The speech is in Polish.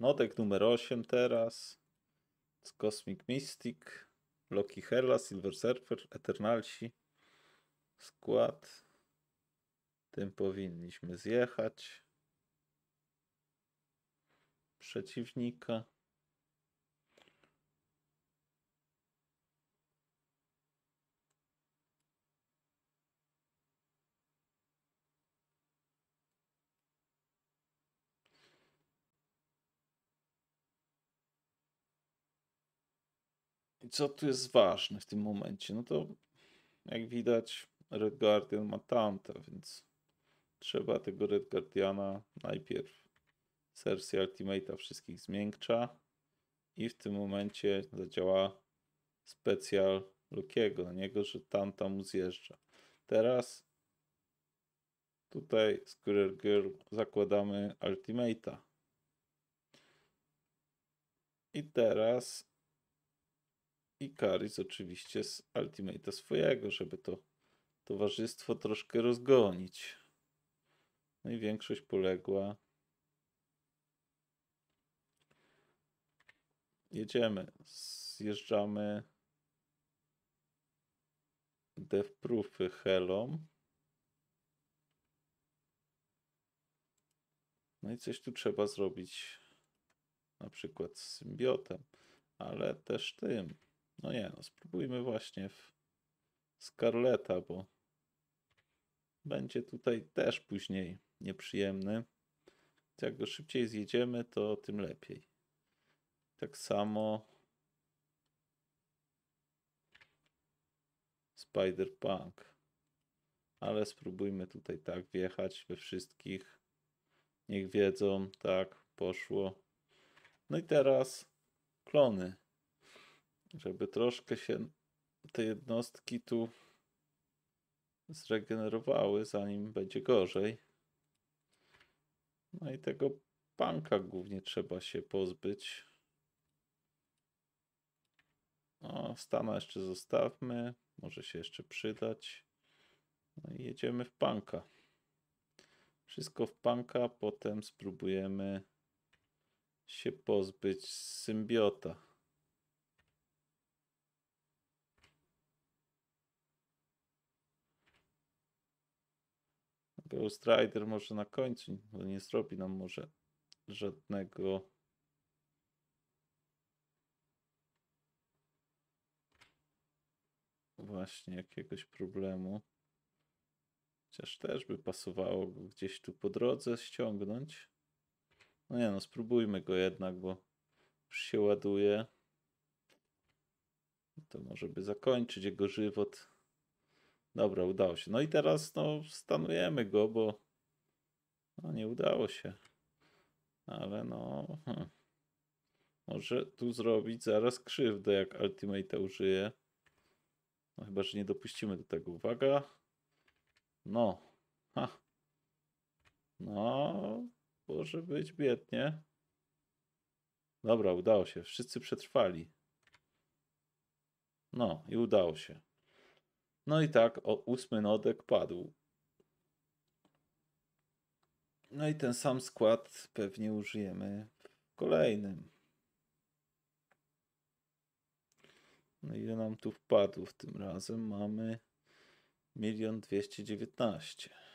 Nodek numer 8 teraz. Cosmic Mystic. Loki Hela, Silver Surfer, Eternalsi. Skład. Tym powinniśmy zjechać. Przeciwnika. co tu jest ważne w tym momencie? No to jak widać, Red Guardian ma tamta, więc trzeba tego Red Guardiana najpierw Cersei Ultimate'a wszystkich zmiękcza i w tym momencie zadziała specjal Lukiego na niego, że tamta mu zjeżdża. Teraz tutaj z Courier Girl zakładamy Ultimate'a. I teraz i Karis oczywiście z Ultimate'a swojego, żeby to towarzystwo troszkę rozgonić. No i większość poległa. Jedziemy. Zjeżdżamy devproofy helom. No i coś tu trzeba zrobić na przykład z symbiotem, ale też tym. No nie, no spróbujmy właśnie w Scarleta, bo będzie tutaj też później nieprzyjemny. Jak go szybciej zjedziemy, to tym lepiej. Tak samo Spider-Punk. Ale spróbujmy tutaj tak wjechać we wszystkich. Niech wiedzą, tak, poszło. No i teraz klony żeby troszkę się te jednostki tu zregenerowały, zanim będzie gorzej. No i tego panka głównie trzeba się pozbyć. No, stana jeszcze zostawmy, może się jeszcze przydać. No i jedziemy w panka. Wszystko w panka, potem spróbujemy się pozbyć z symbiota. Ghost Rider może na końcu, bo nie zrobi nam może żadnego właśnie jakiegoś problemu. Chociaż też by pasowało go gdzieś tu po drodze ściągnąć. No nie no, spróbujmy go jednak, bo już się ładuje. To może by zakończyć jego żywot. Dobra, udało się. No i teraz no, stanujemy go, bo no, nie udało się. Ale no... Hmm. Może tu zrobić zaraz krzywdę, jak Ultimate użyje. No chyba, że nie dopuścimy do tego. Uwaga. No. Ha. No. Może być biednie. Dobra, udało się. Wszyscy przetrwali. No i udało się. No i tak o ósmy nodek padł. No i ten sam skład pewnie użyjemy w kolejnym. No ile nam tu wpadło w tym razem? Mamy milion dwieście dziewiętnaście.